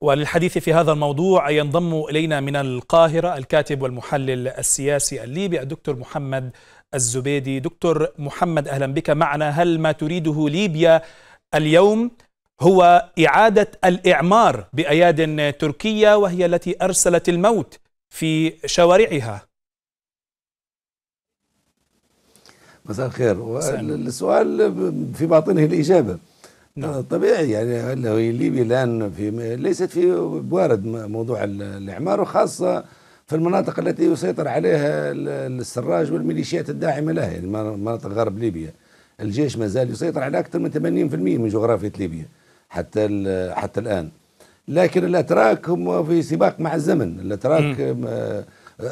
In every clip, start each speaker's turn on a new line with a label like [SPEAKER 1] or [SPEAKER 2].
[SPEAKER 1] وللحديث في هذا الموضوع ينضم إلينا من القاهرة الكاتب والمحلل السياسي الليبي الدكتور محمد الزبيدي دكتور محمد أهلا بك معنا هل ما تريده ليبيا اليوم هو إعادة الإعمار بأياد تركية وهي التي أرسلت الموت في شوارعها
[SPEAKER 2] مساء الخير السؤال في باطنه الإجابة نعم. آه، طبيعي يعني ليبيا الان في ليست في بوارد موضوع الاعمار وخاصه في المناطق التي يسيطر عليها السراج والميليشيات الداعمه له يعني مناطق غرب ليبيا الجيش ما زال يسيطر على اكثر من 80% من جغرافيه ليبيا حتى حتى الان لكن الاتراك هم في سباق مع الزمن الاتراك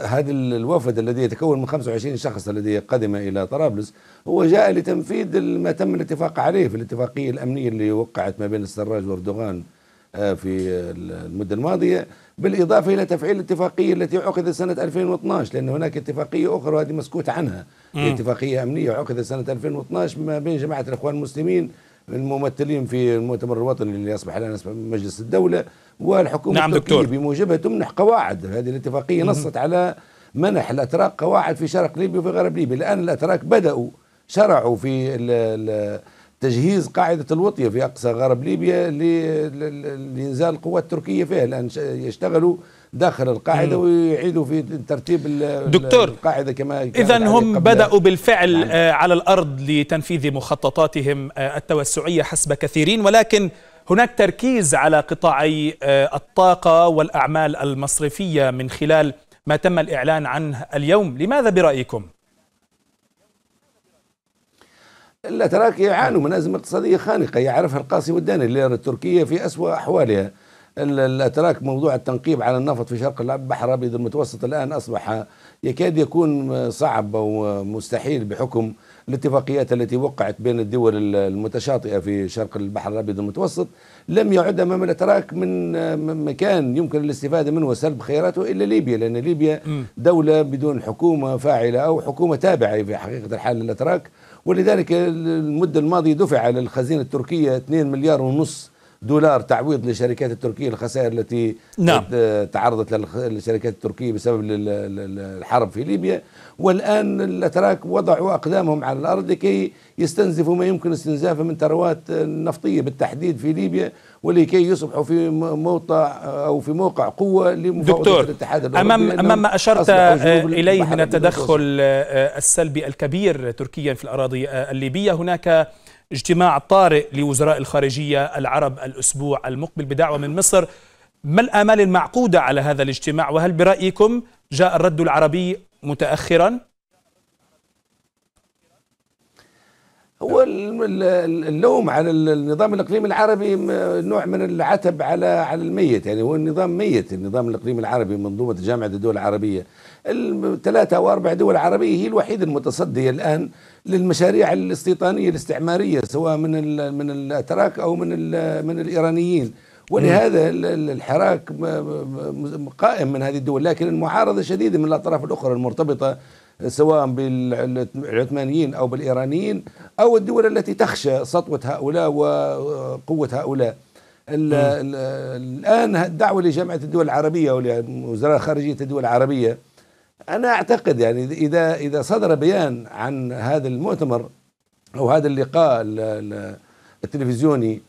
[SPEAKER 2] هذا الوفد الذي يتكون من 25 شخص الذي قدم إلى طرابلس هو جاء لتنفيذ ما تم الاتفاق عليه في الاتفاقية الأمنية اللي وقعت ما بين السراج وأردوغان آه، في المدة الماضية بالإضافة إلى تفعيل الاتفاقية التي عقدت سنة 2012 لأن هناك اتفاقية أخرى وهذه مسكوت عنها اتفاقية أمنية عقدت سنة 2012 ما بين جماعة الإخوان المسلمين الممثلين في المؤتمر الوطني اللي اصبح الان مجلس الدوله والحكومه نعم التركيه بموجبها تمنح قواعد هذه الاتفاقيه نصت على منح الاتراك قواعد في شرق ليبيا وفي غرب ليبيا الان الاتراك بداوا شرعوا في تجهيز قاعده الوطيه في اقصى غرب ليبيا لانزال القوات التركيه فيها الان يشتغلوا داخل القاعده مم. ويعيدوا في ترتيب دكتور القاعده كما اذا هم بداوا
[SPEAKER 1] بالفعل يعني. على الارض لتنفيذ مخططاتهم آه، التوسعيه حسب كثيرين ولكن هناك تركيز على قطاعي آه، الطاقه والاعمال المصرفيه من خلال ما تم الاعلان عنه اليوم لماذا برايكم
[SPEAKER 2] الاتراك يعانوا من ازمه اقتصاديه خانقه يعرفها القاسي والداني الليره التركيه في اسوا احوالها الاتراك موضوع التنقيب على النفط في شرق البحر الابيض المتوسط الان اصبح يكاد يكون صعب او مستحيل بحكم الاتفاقيات التي وقعت بين الدول المتشاطئه في شرق البحر الابيض المتوسط لم يعد امام الاتراك من مكان يمكن الاستفاده منه وسلب خياراته الا ليبيا لان ليبيا دوله بدون حكومه فاعله او حكومه تابعه في حقيقه الحال للاتراك ولذلك المده الماضيه دفع للخزينه التركيه 2 مليار ونصف دولار تعويض للشركات التركية الخسائر التي نعم. تعرضت للشركات التركية بسبب الحرب في ليبيا والآن الأتراك وضعوا أقدامهم على الأرض لكي يستنزفوا ما يمكن استنزافه من ثروات نفطية بالتحديد في ليبيا ولكي يصبحوا في موقع أو في موقع قوة لمفاوضة الاتحاد الأوروبي أمام, نعم. أمام ما أشرت إليه من التدخل
[SPEAKER 1] آه، آه، السلبي الكبير تركيا في الأراضي آه، الليبية هناك اجتماع طارئ لوزراء الخارجية العرب الأسبوع المقبل بدعوة من مصر ما الآمال المعقودة على هذا الاجتماع وهل برأيكم جاء الرد العربي متأخرا
[SPEAKER 2] هو اللوم على النظام الاقليمي العربي نوع من العتب على على الميت يعني هو النظام ميت النظام الاقليمي العربي منظومه جامعه الدول العربيه الثلاثه او اربع دول عربيه هي الوحيده المتصديه الان للمشاريع الاستيطانيه الاستعماريه سواء من من الاتراك او من من الايرانيين ولهذا الحراك قائم من هذه الدول لكن المعارضه شديده من الاطراف الاخرى المرتبطه سواء بالعثمانيين أو بالإيرانيين أو الدول التي تخشى سطوة هؤلاء وقوة هؤلاء الآن الدعوة لجامعة الدول العربية ولوزراء خارجية الدول العربية أنا أعتقد يعني إذا إذا صدر بيان عن هذا المؤتمر أو هذا اللقاء التلفزيوني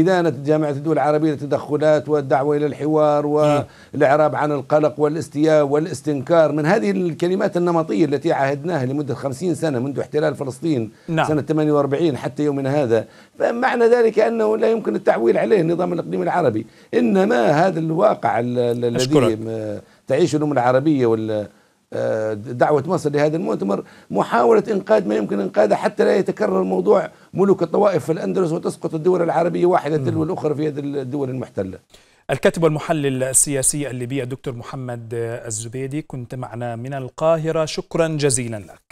[SPEAKER 2] إدانة جامعة الدول العربية للتدخلات والدعوة إلى الحوار والإعراب عن القلق والاستياء والاستنكار من هذه الكلمات النمطية التي عهدناها لمدة خمسين سنة منذ احتلال فلسطين نعم. سنة 48 حتى يومنا هذا فمعنى ذلك أنه لا يمكن التعويل عليه النظام الإقليمي العربي إنما هذا الواقع الذي تعيش الأمة العربية وال آه، دعوة مصر لهذا المؤتمر محاولة إنقاذ ما يمكن إنقاذه حتى لا يتكرر موضوع ملوك الطوائف في الأندلس وتسقط الدول العربية واحدة تلو الأخرى في يد الدول المحتلة
[SPEAKER 1] الكاتب والمحلل السياسي الليبي الدكتور محمد الزبيدي كنت معنا من القاهرة شكرا جزيلا لك